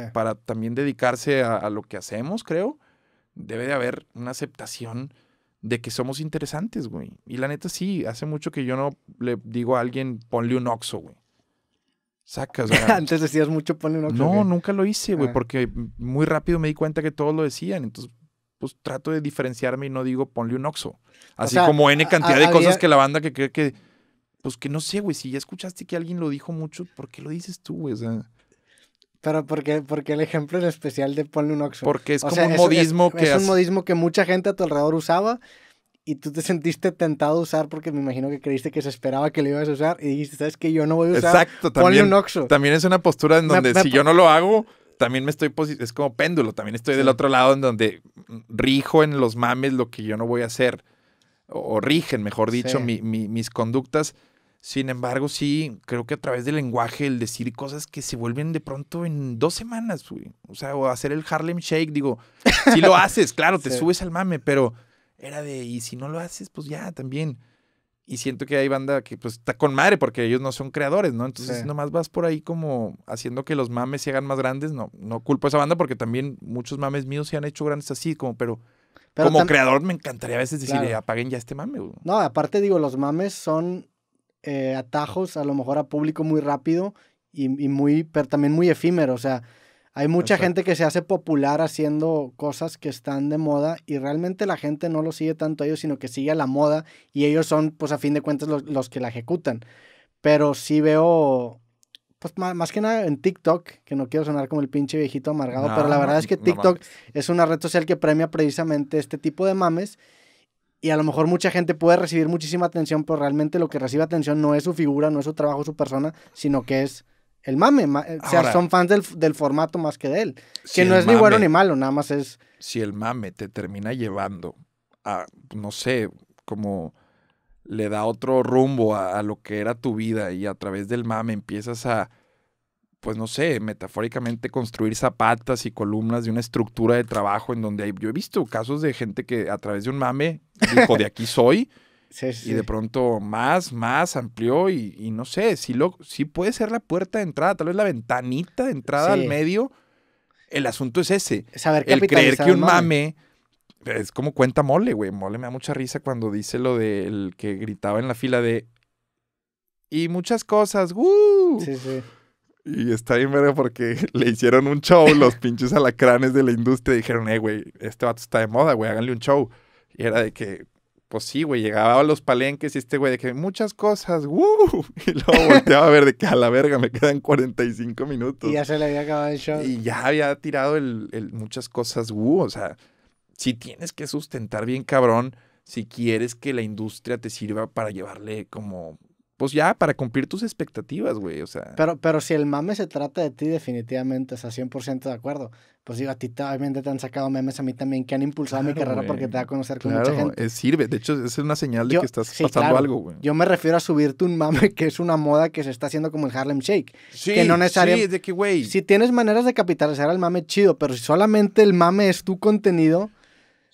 Eh. para también dedicarse a, lo que hacemos, creo, debe de haber una aceptación de que somos interesantes, güey. Y la neta sí, hace mucho que yo no le digo a alguien, ponle un oxo, güey. Sacas, güey. Antes decías mucho, ponle un oxo. No, nunca lo hice, güey, ah. porque muy rápido me di cuenta que todos lo decían. Entonces, pues trato de diferenciarme y no digo, ponle un oxo. Así como N cantidad de cosas que la banda que cree que, pues que no sé, güey, si ya escuchaste que alguien lo dijo mucho, ¿por qué lo dices tú, güey? O sea, pero porque, porque el ejemplo es especial de ponle un Oxxo. Porque es como un modismo que... Es un modismo que mucha gente a tu alrededor usaba y tú te sentiste tentado a usar porque me imagino que creíste que se esperaba que lo ibas a usar y dijiste, ¿sabes qué? Yo no voy a usar, Exacto, también, ponle un Oxxo. También es una postura en donde si yo no lo hago, también me estoy... Es como péndulo, también estoy del otro lado en donde rijo en los mames lo que yo no voy a hacer. O, rigen, mejor dicho, mi, mis conductas sin embargo, sí, creo que a través del lenguaje, el decir cosas que se vuelven de pronto en dos semanas, O sea, o hacer el Harlem Shake, digo, si lo haces, claro, te subes al mame, pero era de, y si no lo haces, pues ya, también. Y siento que hay banda que pues está con madre porque ellos no son creadores, ¿no? Entonces nomás vas por ahí como haciendo que los mames se hagan más grandes. No, no culpo a esa banda porque también muchos mames míos se han hecho grandes así, como, pero... como creador me encantaría a veces decir, apaguen ya este mame. No, aparte digo, los mames son eh, atajos a lo mejor a público muy rápido y, muy, pero también muy efímero. O sea, hay mucha gente que se hace popular haciendo cosas que están de moda y realmente la gente no lo sigue tanto a ellos, sino que sigue la moda y ellos son, pues a fin de cuentas, los, que la ejecutan. Pero sí veo, pues más, que nada en TikTok, que no quiero sonar como el pinche viejito amargado, pero la verdad es que TikTok es una red social que premia precisamente este tipo de mames y a lo mejor mucha gente puede recibir muchísima atención, pero realmente lo que recibe atención no es su figura, no es su trabajo, su persona, sino que es el mame. Eh, o sea, son fans del, formato más que de él. que no es ni bueno ni malo, nada más es... Si el mame te termina llevando a, no sé, como le da otro rumbo a lo que era tu vida y a través del mame empiezas a pues no sé, metafóricamente construir zapatas y columnas de una estructura de trabajo en donde hay, yo he visto casos de gente que a través de un mame dijo, de aquí soy. Sí, sí. Y de pronto más, más, amplió y, no sé, sí, lo, puede ser la puerta de entrada, tal vez la ventanita de entrada al medio. El asunto es ese. Saber el creer que un mame, es como cuenta Mole, güey. Mole me da mucha risa cuando dice lo del que gritaba en la fila de... Y muchas cosas, ¡uh!". Sí, sí. Y está bien verga porque le hicieron un show los pinches alacranes de la industria. dijeron, eh, güey, este vato está de moda, güey, háganle un show. Y era de que, pues sí, güey, llegaba a los palenques y este güey de que muchas cosas, ¡Woo! ¡uh!", y luego volteaba a ver de que a la verga me quedan 45 minutos. Y ya se le había acabado el show. Y ya había tirado el, muchas cosas, ¡Woo! ¡uh!, o sea, si tienes que sustentar bien cabrón si quieres que la industria te sirva para llevarle como pues ya, para cumplir tus expectativas, güey, o sea. Pero, pero si el mame se trata de ti, definitivamente, o sea, 100% de acuerdo. Pues digo, a ti también te han sacado memes a mí también que han impulsado mi carrera porque te da a conocer con mucha gente. Eh, sirve, de hecho, es una señal de que estás pasando algo, güey. Yo me refiero a subirte un mame que es una moda que se está haciendo como el Harlem Shake. Sí, que no necesariamente. Sí, de que, güey. Si tienes maneras de capitalizar el mame, chido, pero si solamente el mame es tu contenido.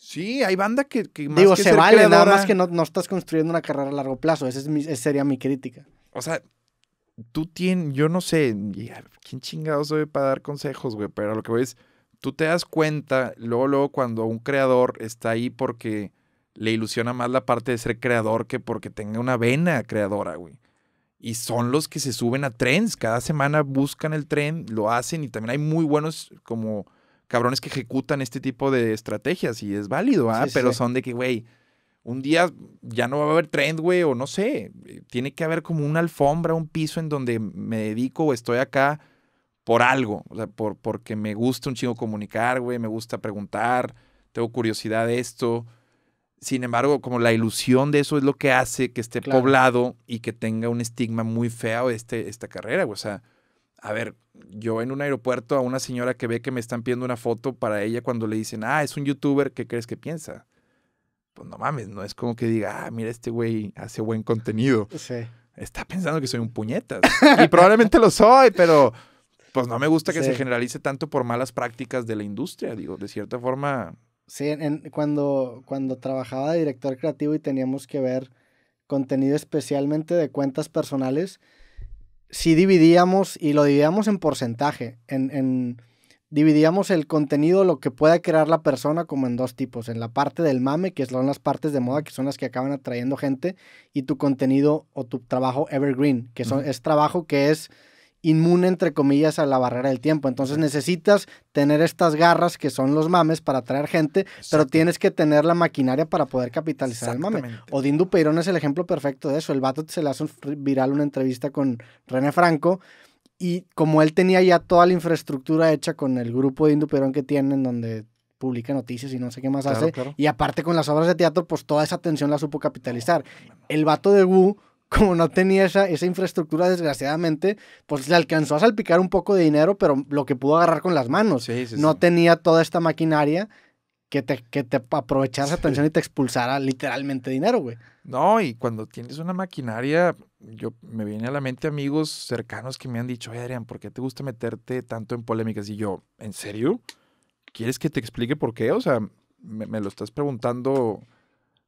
Sí, hay banda que, más Digo, se vale, nada más que no, estás construyendo una carrera a largo plazo. Esa, es sería mi crítica. O sea, tú tienes, yo no sé, ¿quién chingado soy para dar consejos, güey? Pero lo que voy es, tú te das cuenta, luego, luego, cuando un creador está ahí porque le ilusiona más la parte de ser creador que porque tenga una vena creadora, güey. Y son los que se suben a trends, cada semana buscan el tren, lo hacen y también hay muy buenos como cabrones que ejecutan este tipo de estrategias y es válido, ¿ah? Pero son de que, güey, un día ya no va a haber trend, güey, o no sé. Eh, tiene que haber como una alfombra, un piso en donde me dedico o estoy acá por algo. O sea, por, porque me gusta un chingo comunicar, güey, me gusta preguntar, tengo curiosidad de esto. Sin embargo, como la ilusión de eso es lo que hace que esté poblado y que tenga un estigma muy feo este, esta carrera, güey. O sea, a ver, yo en un aeropuerto a una señora que ve que me están pidiendo una foto para ella cuando le dicen, ah, es un youtuber, ¿qué crees que piensa? Pues no mames, no es como que diga, ah, mira, este güey hace buen contenido. Está pensando que soy un puñetas. y probablemente lo soy, pero pues no me gusta que se generalice tanto por malas prácticas de la industria. Digo, de cierta forma. Sí, cuando, cuando trabajaba de director creativo y teníamos que ver contenido especialmente de cuentas personales, si dividíamos y lo dividíamos en porcentaje, en, en dividíamos el contenido, lo que pueda crear la persona, como en dos tipos. En la parte del mame, que son las partes de moda, que son las que acaban atrayendo gente, y tu contenido o tu trabajo evergreen, que son, es trabajo que es inmune, entre comillas, a la barrera del tiempo. Entonces necesitas tener estas garras que son los mames para atraer gente, pero tienes que tener la maquinaria para poder capitalizar el mame. Odín Dupeirón es el ejemplo perfecto de eso. El vato se le hace viral una entrevista con René Franco. Y como él tenía ya toda la infraestructura hecha con el grupo de Perón que tienen, donde publica noticias y no sé qué más hace, y aparte con las obras de teatro, pues toda esa atención la supo capitalizar. El vato de Wu como no tenía esa, esa infraestructura, desgraciadamente, pues le alcanzó a salpicar un poco de dinero, pero lo que pudo agarrar con las manos. no tenía toda esta maquinaria que te, que te aprovechara atención y te expulsara literalmente dinero, güey. No, y cuando tienes una maquinaria, yo me viene a la mente amigos cercanos que me han dicho, Adrián, ¿por qué te gusta meterte tanto en polémicas? Y yo, ¿en serio? ¿Quieres que te explique por qué? O sea, me, me lo estás preguntando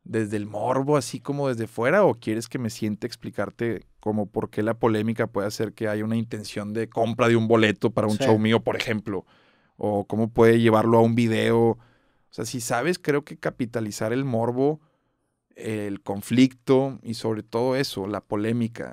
desde el morbo, así como desde fuera, o quieres que me siente explicarte como por qué la polémica puede hacer que haya una intención de compra de un boleto para un show mío, por ejemplo, o cómo puede llevarlo a un video. O sea, si sabes, creo que capitalizar el morbo, el conflicto y sobre todo eso, la polémica,